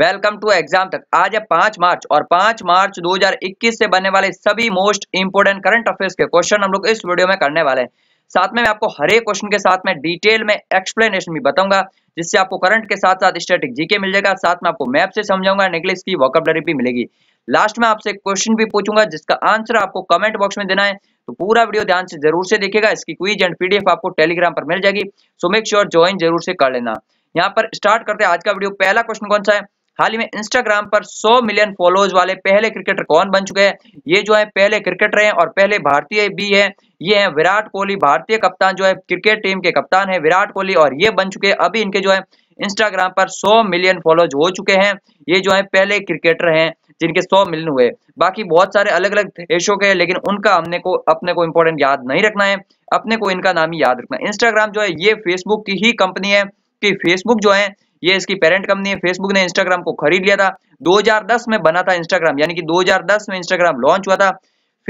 welcome to exam तक आज है पांच मार्च और पांच मार्च 2021 से बनने वाले सभी मोस्ट इंपोर्टेंट करंट अफेयर्स के क्वेश्चन हम लोग इस वीडियो में करने वाले हैं साथ में मैं आपको हर एक क्वेश्चन के साथ में डिटेल में एक्सप्लेनेशन भी बताऊंगा जिससे आपको करंट के साथ साथ स्टेटिक जीके मिल जाएगा साथ में आपको मैप से समझाऊंगा निकले की वॉकअपलरी भी मिलेगी लास्ट में आपसे क्वेश्चन भी पूछूंगा जिसका आंसर आपको कमेंट बॉक्स में देना है तो पूरा वीडियो ध्यान से जरूर से देखेगा इसकी क्वीज एंड पीडीएफ आपको टेलीग्राम पर मिल जाएगी सो मेक श्योर ज्वाइन जरूर से कर लेना यहाँ पर स्टार्ट करते हैं आज का वीडियो पहला क्वेश्चन कौन सा है हाल ही में इंस्टाग्राम पर 100 मिलियन फॉलोअर्स वाले पहले क्रिकेटर कौन बन चुके हैं ये जो है पहले क्रिकेटर हैं और पहले भारतीय भी हैं ये हैं विराट कोहली भारतीय कप्तान जो है क्रिकेट टीम के कप्तान है विराट कोहली और ये बन चुके हैं अभी इनके जो है इंस्टाग्राम पर 100 मिलियन फॉलोअर्स हो चुके हैं ये जो है पहले क्रिकेटर हैं जिनके सौ मिलियन हुए बाकी बहुत सारे अलग अलग देशों के लेकिन उनका हमने को अपने को इम्पोर्टेंट याद नहीं रखना है अपने को इनका नाम ही याद रखना है इंस्टाग्राम जो है ये फेसबुक की ही कंपनी है कि फेसबुक जो है ये इसकी पेरेंट कंपनी है फेसबुक ने इंस्टाग्राम को खरीद लिया था 2010 में बना था इंस्टाग्राम यानी कि 2010 में इंस्टाग्राम लॉन्च हुआ था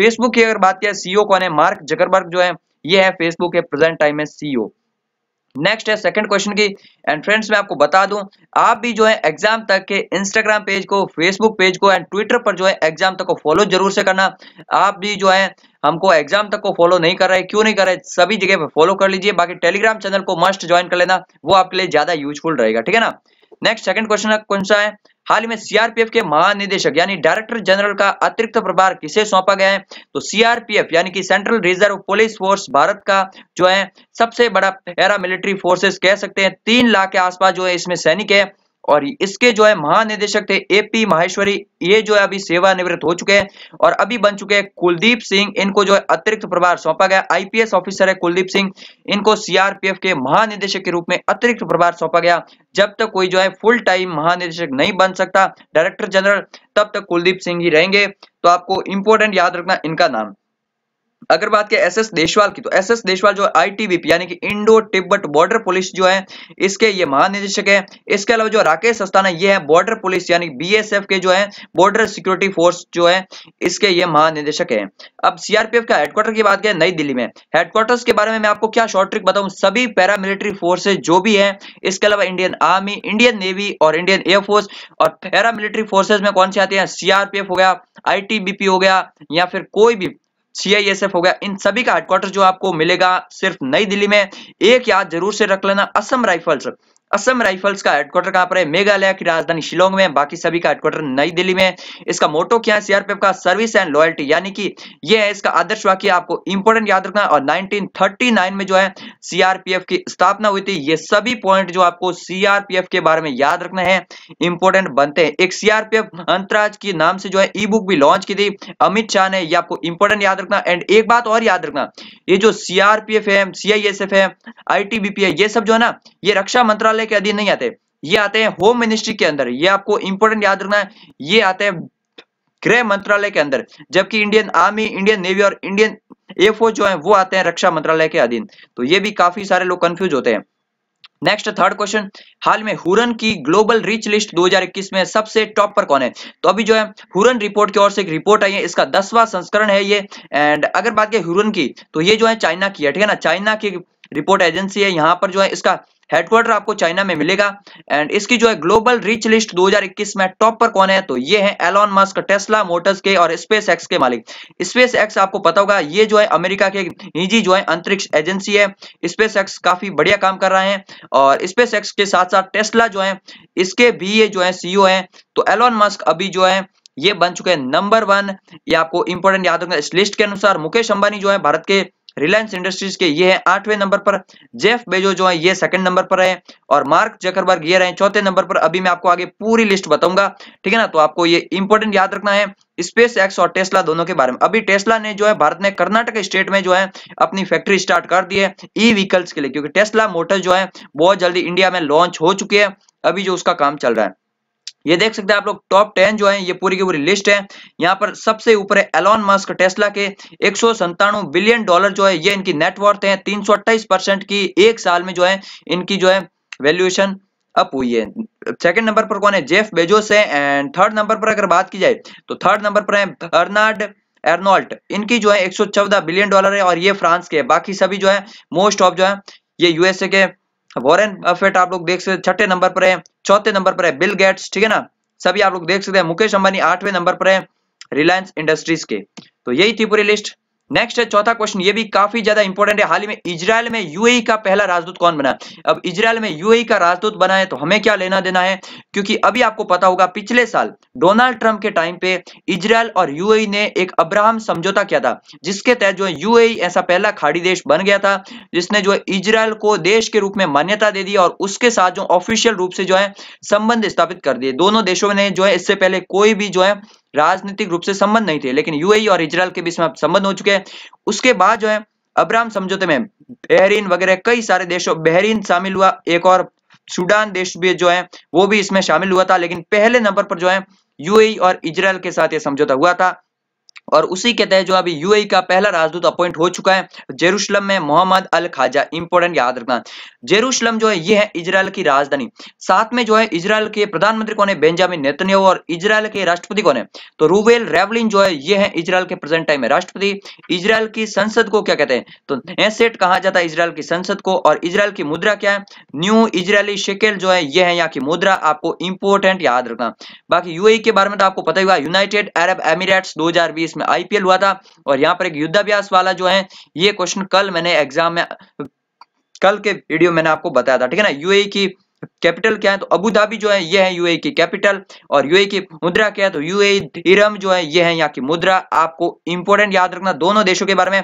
फेसबुक की अगर बात किया सीईओ कौन है मार्क जकरबर्ग जो है ये है फेसबुक के प्रेजेंट टाइम में सीईओ नेक्स्ट है सेकंड क्वेश्चन की एंड फ्रेंड्स मैं आपको बता दूं आप भी जो है एग्जाम तक के इंस्टाग्राम पेज को फेसबुक पेज को एंड ट्विटर पर जो है एग्जाम तक को फॉलो जरूर से करना आप भी जो है हमको एग्जाम तक को फॉलो नहीं कर रहे क्यों नहीं कर रहे सभी जगह पर फॉलो कर लीजिए बाकी टेलीग्राम चैनल को मस्ट ज्वाइन कर लेना वो आपके लिए ज्यादा यूजफुल रहेगा ठीक है ना नेक्स्ट सेकंड क्वेश्चन कौन सा है हाल ही में सीआरपीएफ के महानिदेशक यानी डायरेक्टर जनरल का अतिरिक्त प्रभार किसे सौंपा गया है तो सीआरपीएफ यानी कि central reserve police force Bharat का जो है सबसे बड़ा पैरा मिलिट्री फोर्सेस कह सकते हैं तीन लाख के आसपास जो है इसमें सैनिक है और इसके जो है महानिदेशक थे एपी माहेश्वरी ये जो है अभी सेवानिवृत्त हो चुके हैं और अभी बन चुके हैं कुलदीप सिंह इनको जो है अतिरिक्त प्रभार सौंपा गया आईपीएस ऑफिसर है कुलदीप सिंह इनको सीआरपीएफ के महानिदेशक के रूप में अतिरिक्त प्रभार सौंपा गया जब तक कोई जो है फुल टाइम महानिदेशक नहीं बन सकता डायरेक्टर जनरल तब तक कुलदीप सिंह ही रहेंगे तो आपको इंपोर्टेंट याद रखना इनका नाम अगर बात करें एस एस देशवाल की तो एस एस देशवाल जो आईटीबीपी यानी कि इंडो टिब्बत बॉर्डर पुलिस जो है इसके ये महानिदेशक है इसके अलावा जो राकेश अस्थाना ये है बॉर्डर पुलिस यानी बीएसएफ के जो है बॉर्डर सिक्योरिटी फोर्स जो है इसके ये महानिदेशक है अब सीआरपीएफ का हेडक्वार्टर की बात करें नई दिल्ली में हेडक्वार्टर्स के बारे में मैं आपको क्या शॉर्ट ट्रिक बताऊँ सभी पैरामिलिट्री फोर्सेज जो भी है इसके अलावा इंडियन आर्मी इंडियन नेवी और इंडियन एयरफोर्स और पैरामिलिट्री फोर्सेज में कौन से आते हैं सीआरपीएफ हो गया पी हो गया या फिर कोई भी सीआईएसएफ हो गया इन सभी का हेडक्वार्टर जो आपको मिलेगा सिर्फ नई दिल्ली में एक याद जरूर से रख लेना असम राइफल्स असम राइफल्स का हेडक्वार्टर कहां पर है मेघालय की राजधानी शिलोंग में बाकी सभी का हेडक्वार्टर नई दिल्ली में इसका मोटो क्या है सीआरपीएफ का सर्विस एंड लॉयल्टी यानी कि यह है इसका आदर्श वाक्य आपको इंपोर्टेंट याद रखना और 1939 में जो है सीआरपीएफ की स्थापना हुई थी ये सभी पॉइंट जो आपको सीआरपीएफ के बारे में याद रखना है इंपोर्टेंट बनते हैं एक सीआरपीएफ अंतराज के नाम से जो है ई बुक भी लॉन्च की थी अमित शाह ने यह आपको इंपोर्टेंट याद रखना एंड एक बात और याद रखना ये जो सीआरपीएफ है सीआईएसएफ है आईटीबीपी है ये सब जो है ना ये रक्षा मंत्रालय न्यायालय के अधीन नहीं आते ये आते हैं होम मिनिस्ट्री के अंदर ये आपको इंपोर्टेंट याद रखना है ये आते हैं गृह मंत्रालय के अंदर जबकि इंडियन आर्मी इंडियन नेवी और इंडियन एयरफोर्स जो है वो आते हैं रक्षा मंत्रालय के अधीन तो ये भी काफी सारे लोग कंफ्यूज होते हैं नेक्स्ट थर्ड क्वेश्चन हाल में हुरन की ग्लोबल रिच लिस्ट 2021 में सबसे टॉप पर कौन है तो अभी जो है हुरन रिपोर्ट की ओर से एक रिपोर्ट आई है इसका दसवां संस्करण है ये एंड अगर बात करें हुरन की तो ये जो है चाइना की है ठीक है ना चाइना की रिपोर्ट एजेंसी है यहाँ पर जो है इसका हेडक्वार्टर आपको चाइना में मिलेगा एंड इसकी जो है ग्लोबल रिच लिस्ट 2021 में टॉप पर कौन है तो ये है एलॉन मस्क टेस्ला मोटर्स के और स्पेस एक्स के मालिक स्पेस एक्स आपको पता होगा ये जो है अमेरिका के निजी जो है अंतरिक्ष एजेंसी है स्पेस एक्स काफी बढ़िया काम कर रहा है और स्पेस एक्स के साथ साथ टेस्ला जो है इसके भी ये जो है सीईओ e है तो एलॉन मस्क अभी जो है ये बन चुके हैं नंबर वन ये आपको इंपोर्टेंट याद होगा इस लिस्ट के अनुसार मुकेश अंबानी जो है भारत के रिलायंस इंडस्ट्रीज के ये है आठवें नंबर पर जेफ बेजो जो है ये सेकंड नंबर पर है और मार्क जकरबर्ग ये रहे चौथे नंबर पर अभी मैं आपको आगे पूरी लिस्ट बताऊंगा ठीक है ना तो आपको ये इंपॉर्टेंट याद रखना है स्पेस एक्स और टेस्ला दोनों के बारे में अभी टेस्ला ने जो है भारत ने कर्नाटक स्टेट में जो है अपनी फैक्ट्री स्टार्ट कर दी है ई व्हीकल्स के लिए क्योंकि टेस्ला मोटर जो है बहुत जल्दी इंडिया में लॉन्च हो चुकी है अभी जो उसका काम चल रहा है ये देख सकते हैं आप लोग टॉप टेन जो है ये पूरी की पूरी लिस्ट है यहाँ पर सबसे ऊपर है एलॉन मस्क टेस्ला के एक बिलियन डॉलर जो है ये इनकी नेटवर्थ है तीन परसेंट की एक साल में जो है इनकी जो है वैल्यूएशन अप हुई है सेकंड नंबर पर कौन है जेफ बेजोस है एंड थर्ड नंबर पर अगर बात की जाए तो थर्ड नंबर पर है बर्नार्ड एर्नोल्ट इनकी जो है 114 बिलियन डॉलर है और ये फ्रांस के है बाकी सभी जो है मोस्ट ऑफ जो है ये यूएसए के वॉरेन अफेट आप लोग देख सकते हैं छठे नंबर पर है चौथे नंबर पर है बिल गेट्स ठीक है ना सभी आप लोग देख सकते हैं मुकेश अंबानी आठवें नंबर पर है रिलायंस इंडस्ट्रीज के तो यही थी पूरी लिस्ट नेक्स्ट है चौथा क्वेश्चन ये भी काफी ज्यादा इंपॉर्टेंट है हाल ही में इजराइल में यूएई e का पहला राजदूत कौन बना अब इजराइल में यूएई e का राजदूत बना है तो हमें क्या लेना देना है क्योंकि अभी आपको पता होगा पिछले साल डोनाल्ड ट्रंप के टाइम पे इजराइल और यूएई e ने एक अब्राहम समझौता किया था जिसके तहत जो यूएई ऐसा पहला खाड़ी देश बन गया था जिसने जो है इजराइल को देश के रूप में मान्यता दे दी और उसके साथ जो ऑफिशियल रूप से जो है संबंध स्थापित कर दिए दोनों देशों ने जो है इससे पहले कोई भी जो है राजनीतिक रूप से संबंध नहीं थे लेकिन यूएई e और इजराइल के बीच में संबंध हो चुके हैं उसके बाद जो है अब्राम समझौते में बहरीन वगैरह कई सारे देशों बहरीन शामिल हुआ एक और सूडान देश भी जो है वो भी इसमें शामिल हुआ था लेकिन पहले नंबर पर जो है यूएई e और इजराइल के साथ ये समझौता हुआ था और उसी के तहत जो अभी यूएई e का पहला राजदूत अपॉइंट हो चुका है जेरूशलम में मोहम्मद अल खाजा इंपोर्टेंट याद रखना जेरूशलम जो है ये है इसराइल की राजधानी साथ में जो है इसराइल के प्रधानमंत्री कौन है बेंजामिन नेतन्याहू और इसराइल के राष्ट्रपति कौन है तो रूवेल रेवलिन जो है ये है इसराइल के प्रेजेंट टाइम में राष्ट्रपति इसराइल की संसद को क्या कहते हैं तो नेसेट कहा जाता है इसराइल की संसद को और इसराइल की मुद्रा क्या है न्यू इजराइली शेकेल जो है ये है यहाँ की मुद्रा आपको इंपोर्टेंट याद रखना बाकी यूएई e के बारे में तो आपको पता ही हुआ यूनाइटेड अरब एमिरेट्स दो 2019 में आईपीएल हुआ था और यहाँ पर एक युद्धाभ्यास वाला जो है ये क्वेश्चन कल मैंने एग्जाम में कल के वीडियो मैंने आपको बताया था ठीक है ना यूएई e की कैपिटल क्या है तो अबू धाबी जो है ये है यूए e की कैपिटल और यूए e की मुद्रा क्या है तो यूए इरम जो है ये है यहाँ की मुद्रा आपको इंपोर्टेंट याद रखना दोनों देशों के बारे में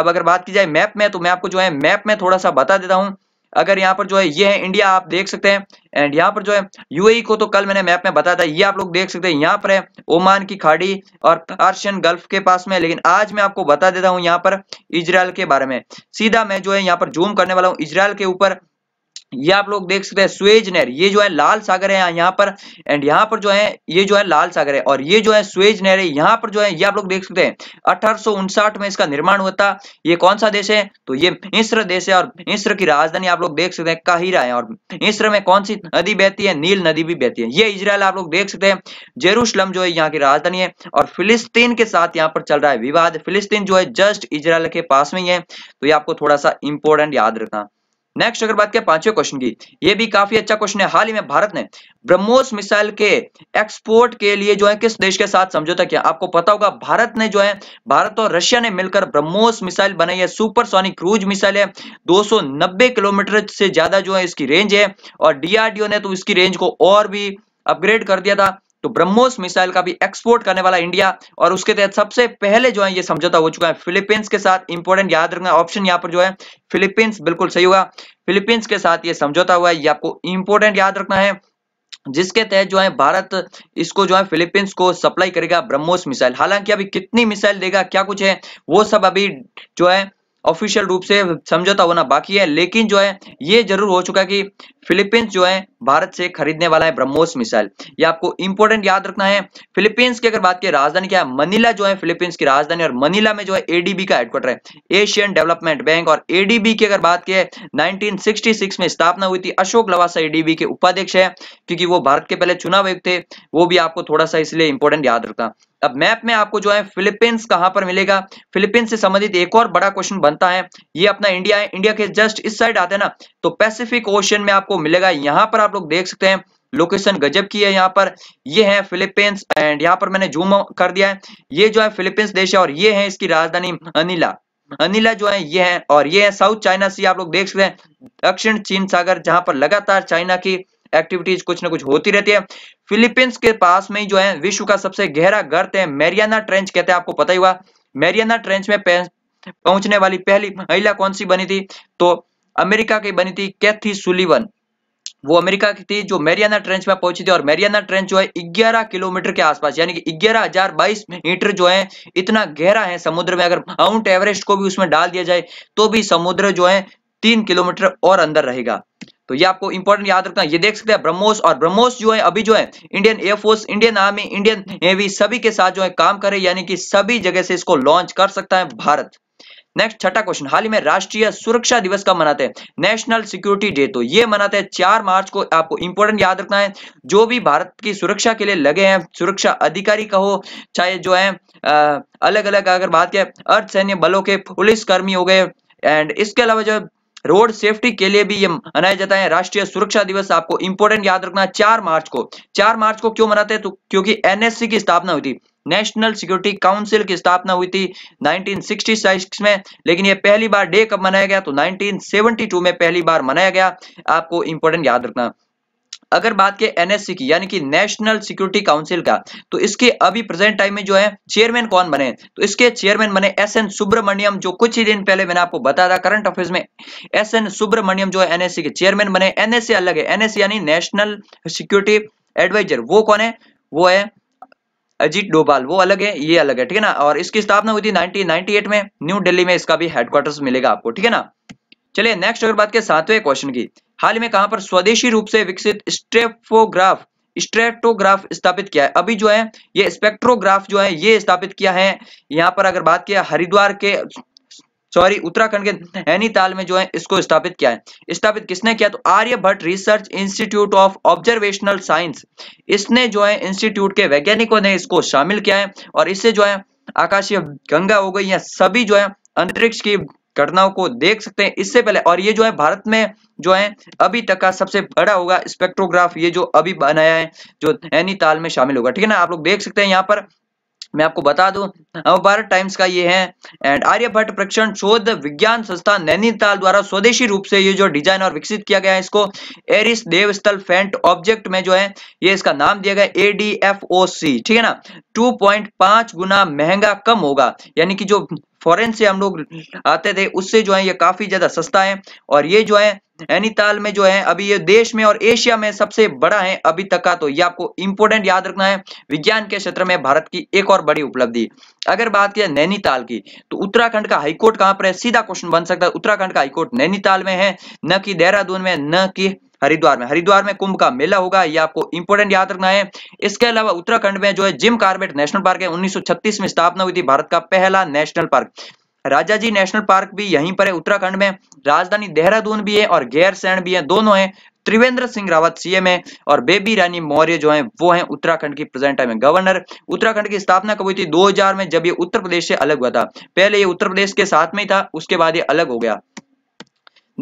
अब अगर बात की जाए मैप में तो मैं आपको जो है मैप में थोड़ा सा बता देता हूँ अगर यहाँ पर जो है ये है इंडिया आप देख सकते हैं एंड यहाँ पर जो है यूएई e को तो कल मैंने मैप में बताया था ये आप लोग देख सकते हैं यहाँ पर है ओमान की खाड़ी और पर्शियन गल्फ के पास में लेकिन आज मैं आपको बता देता हूँ यहाँ पर इसराइल के बारे में सीधा मैं जो है यहाँ पर जूम करने वाला हूँ इसराइल के ऊपर ये आप लोग देख सकते हैं स्वेज नहर ये जो है लाल सागर है यहाँ पर एंड यहाँ पर जो है ये जो है लाल सागर है और ये जो है स्वेज नहर है यहाँ पर जो है ये आप लोग देख सकते हैं अठारह में इसका निर्माण हुआ था ये कौन सा देश है तो ये मिस्र देश है और मिस्र की राजधानी आप लोग देख सकते हैं काहिरा है और मिस्र में कौन सी नदी बहती है नील नदी भी बहती है ये इसराइल आप लोग देख सकते हैं जेरूशलम जो है यहाँ की राजधानी है और फिलिस्तीन के साथ यहाँ पर चल रहा है विवाद फिलिस्तीन जो है जस्ट इसराइल के पास में ही है तो ये आपको थोड़ा सा इंपोर्टेंट याद रखना नेक्स्ट अगर बात करें पांचवें क्वेश्चन की ये भी काफी अच्छा क्वेश्चन है हाल ही में भारत ने ब्रह्मोस मिसाइल के एक्सपोर्ट के लिए जो है किस देश के साथ समझौता किया आपको पता होगा भारत ने जो है भारत और रशिया ने मिलकर ब्रह्मोस मिसाइल बनाई है सुपरसोनिक क्रूज मिसाइल है 290 किलोमीटर से ज्यादा जो है इसकी रेंज है और डीआरडीओ ने तो इसकी रेंज को और भी अपग्रेड कर दिया था तो ब्रह्मोस मिसाइल का भी एक्सपोर्ट करने वाला इंडिया और उसके तहत सबसे पहले जो है ये समझौता हो चुका है फिलीपींस के साथ इंपोर्टेंट याद रखना ऑप्शन यहाँ पर जो है फिलीपींस बिल्कुल सही होगा फिलीपींस के साथ ये समझौता हुआ है ये आपको इंपोर्टेंट याद रखना है जिसके तहत जो है भारत इसको जो है फिलीपींस को सप्लाई करेगा ब्रह्मोस मिसाइल हालांकि अभी कितनी मिसाइल देगा क्या कुछ है वो सब अभी जो है ऑफिशियल रूप से समझौता होना बाकी है लेकिन जो है ये जरूर हो चुका है कि फिलीपींस जो है भारत से खरीदने वाला है ब्रह्मोस मिसाइल ये आपको इंपॉर्टेंट याद रखना है फिलीपींस की अगर बात की राजधानी क्या है मनीला जो है फिलीपींस की राजधानी और मनीला में जो है एडीबी का हेडक्वार्टर है एशियन डेवलपमेंट बैंक और एडीबी की अगर बात की है नाइनटीन में स्थापना हुई थी अशोक लवासा एडीबी के उपाध्यक्ष है क्योंकि वो भारत के पहले चुनाव आयुक्त थे वो भी आपको थोड़ा सा इसलिए इंपॉर्टेंट याद रखना अब मैप में आपको जो है फिलीपींस कहां पर मिलेगा फिलीपींस से संबंधित एक और बड़ा क्वेश्चन बनता है ये अपना इंडिया है इंडिया के जस्ट इस साइड आते हैं ना तो पैसिफिक ओशन में आपको मिलेगा यहाँ पर आप लोग देख सकते हैं लोकेशन गजब की है यहाँ पर ये है फिलीपींस एंड यहाँ पर मैंने जूम कर दिया है ये जो है फिलीपींस देश है और ये है इसकी राजधानी अनिला अनिला जो है ये है और ये है साउथ चाइना सी आप लोग देख सकते हैं दक्षिण चीन सागर जहां पर लगातार चाइना की एक्टिविटीज कुछ ना कुछ होती रहती है फिलीपींस के पास में जो है विश्व का सबसे गहरा गर्त है मेरियाना ट्रेंच कहते हैं आपको पता ही हुआ मेरियाना ट्रेंच में पहुंचने वाली पहली महिला कौन सी बनी थी तो अमेरिका की बनी थी कैथी सुलिवन वो अमेरिका की थी जो मेरियाना ट्रेंच में पहुंची थी और मेरियाना ट्रेंच जो है 11 किलोमीटर के आसपास यानी कि 11,022 मीटर जो है इतना गहरा है समुद्र में अगर माउंट एवरेस्ट को भी उसमें डाल दिया जाए तो भी समुद्र जो है तीन किलोमीटर और अंदर रहेगा तो ये आपको इंपॉर्टेंट याद रखना ये देख सकते हैं ब्रह्मोस और ब्रह्मोस जो है अभी जो है Indian Air Force Indian army Indian Navy सभी के साथ जो है काम करे यानी कि सभी जगह से इसको लॉन्च कर सकता है भारत नेक्स्ट छठा क्वेश्चन हाल ही में राष्ट्रीय सुरक्षा दिवस कब मनाते हैं नेशनल सिक्योरिटी डे तो ये मनाते हैं चार मार्च को आपको इंपोर्टेंट याद रखना है जो भी भारत की सुरक्षा के लिए लगे हैं सुरक्षा अधिकारी का हो चाहे जो है अलग अलग अगर बात करें अर्थ सैन्य बलों के पुलिस कर्मी हो गए एंड इसके अलावा जो रोड सेफ्टी के लिए भी ये मनाया जाता है राष्ट्रीय सुरक्षा दिवस आपको इंपोर्टेंट याद रखना चार मार्च को चार मार्च को क्यों मनाते हैं तो क्योंकि एनएससी की स्थापना हुई थी नेशनल सिक्योरिटी काउंसिल की स्थापना हुई थी 1966 में लेकिन ये पहली बार डे कब मनाया गया तो 1972 में पहली बार मनाया गया आपको इंपोर्टेंट याद रखना अगर बात के एनएससी की यानी कि नेशनल सिक्योरिटी काउंसिल का तो इसके अभी प्रेजेंट टाइम में जो है चेयरमैन कौन बने तो इसके चेयरमैन बने एस एन सुब्रमण्यम जो कुछ ही दिन पहले मैंने आपको बताया था करंट अफेयर्स में एस एन सुब्रमण्यम जो है एनएससी के चेयरमैन बने एनएससी अलग है एनएससी यानी नेशनल सिक्योरिटी एडवाइजर वो कौन है वो है अजीत डोभाल वो अलग है ये अलग है ठीक है ना और इसकी स्थापना हुई थी नाइनटीन में न्यू दिल्ली में इसका भी हेडक्वार्टर्स मिलेगा आपको ठीक है ना चलिए नेक्स्ट अगर बात के सातवें क्वेश्चन की हाल ही में कहां पर स्वदेशी रूप से विकसित स्ट्रेफोग्राफ स्ट्रेटोग्राफ स्थापित किया है अभी जो है ये स्पेक्ट्रोग्राफ जो है ये स्थापित किया है यहाँ पर अगर बात किया हरिद्वार के सॉरी उत्तराखंड के नैनीताल में जो है इसको स्थापित किया है स्थापित किसने किया तो Aryabhatta Research Institute of Observational Science इसने जो है इंस्टीट्यूट के वैज्ञानिकों ने इसको शामिल किया है और इससे जो है आकाशीय गंगा हो गई या सभी जो है अंतरिक्ष की घटनाओं को देख सकते हैं इससे पहले और ये जो है भारत में जो है अभी तक का सबसे बड़ा होगा स्पेक्ट्रोग्राफ ये जो अभी बनाया है जो नैनीताल में शामिल होगा ठीक है ना आप लोग देख सकते हैं यहाँ पर मैं आपको बता दूं भारत टाइम्स का ये है एंड आर्यभट्ट प्रक्षण शोध विज्ञान संस्थान नैनीताल द्वारा स्वदेशी रूप से ये जो डिजाइन और विकसित किया गया है इसको एरिस देवस्थल फेंट ऑब्जेक्ट में जो है ये इसका नाम दिया गया ए ठीक है ना 2.5 गुना महंगा कम होगा यानी कि जो फॉरेन से हम लोग आते थे उससे जो है ये काफी ज्यादा सस्ता है और ये जो है नैनीताल में जो है अभी ये देश में और एशिया में सबसे बड़ा है अभी तक का तो ये आपको इंपोर्टेंट याद रखना है विज्ञान के क्षेत्र में भारत की एक और बड़ी उपलब्धि अगर बात किया नैनीताल की तो उत्तराखंड का हाईकोर्ट कहां पर है सीधा क्वेश्चन बन सकता है उत्तराखंड का हाईकोर्ट नैनीताल में है न कि देहरादून में न कि हरिद्वार में हरिद्वार में कुंभ का मेला होगा ये आपको इंपोर्टेंट याद रखना है इसके अलावा उत्तराखंड में जो है जिम कार्बेट नेशनल पार्क है 1936 में स्थापना हुई थी भारत का पहला national park Rajaji National Park भी यहीं पर है उत्तराखंड में राजधानी देहरादून भी है और गैरसैन भी है दोनों है त्रिवेंद्र सिंह रावत सीएम है और बेबी रानी मौर्य जो है वो है उत्तराखंड की प्रेजेंट टाइम में गवर्नर उत्तराखंड की स्थापना कब हुई थी 2000 में जब ये उत्तर प्रदेश से अलग हुआ था पहले ये उत्तर प्रदेश के साथ में ही था उसके बाद ये अलग हो गया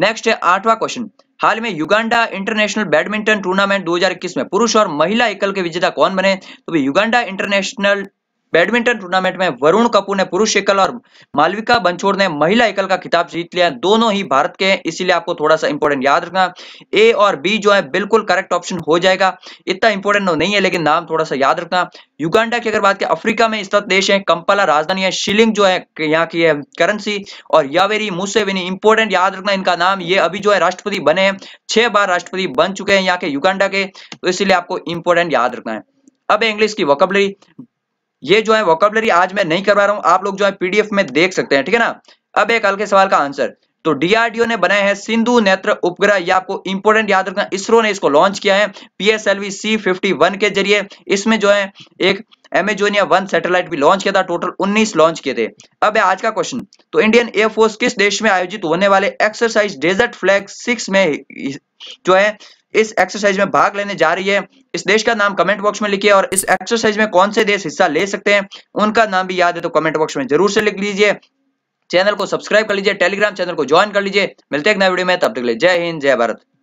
नेक्स्ट है आठवां क्वेश्चन हाल में युगांडा इंटरनेशनल बैडमिंटन टूर्नामेंट 2021 में पुरुष और महिला एकल के विजेता कौन बने तो युगांडा इंटरनेशनल बैडमिंटन टूर्नामेंट में वरुण कपूर ने पुरुष एकल और मालविका बंछोड़ ने महिला एकल का खिताब जीत लिया दोनों ही भारत के हैं इसीलिए आपको थोड़ा सा इंपोर्टेंट याद रखना ए और बी जो है बिल्कुल करेक्ट ऑप्शन हो जाएगा इतना इंपोर्टेंट तो नहीं है लेकिन नाम थोड़ा सा याद रखना युगांडा की अगर बात करें अफ्रीका में स्थित देश है कंपाला राजधानी है शिलिंग जो है यहाँ की है करेंसी और यावेरी मुसेविनी इंपोर्टेंट याद रखना इनका नाम ये अभी जो है राष्ट्रपति बने हैं छह बार राष्ट्रपति बन चुके हैं यहाँ के युगांडा के तो इसलिए आपको इंपोर्टेंट याद रखना है अब इंग्लिश की वकबलरी ये जो है वोकबलरी आज मैं नहीं करवा रहा हूँ आप लोग जो है पीडीएफ में देख सकते हैं ठीक है ना अब एक हल्के सवाल का आंसर तो डीआरडीओ ने बनाया है सिंधु नेत्र उपग्रह ये आपको इंपोर्टेंट याद रखना इसरो ने इसको लॉन्च किया है पीएसएलवी सी फिफ्टी वन के जरिए इसमें जो है एक एमेजोनिया वन सैटेलाइट भी लॉन्च किया था टोटल 19 लॉन्च किए थे अब है आज का क्वेश्चन तो इंडियन एयरफोर्स किस देश में आयोजित होने वाले एक्सरसाइज डेजर्ट फ्लैग सिक्स में जो है इस एक्सरसाइज में भाग लेने जा रही है इस देश का नाम कमेंट बॉक्स में लिखिए और इस एक्सरसाइज में कौन से देश हिस्सा ले सकते हैं उनका नाम भी याद है तो कमेंट बॉक्स में जरूर से लिख लीजिए चैनल को सब्सक्राइब कर लीजिए टेलीग्राम चैनल को ज्वाइन कर लीजिए मिलते हैं नए वीडियो में तब तक ले जय हिंद जय भारत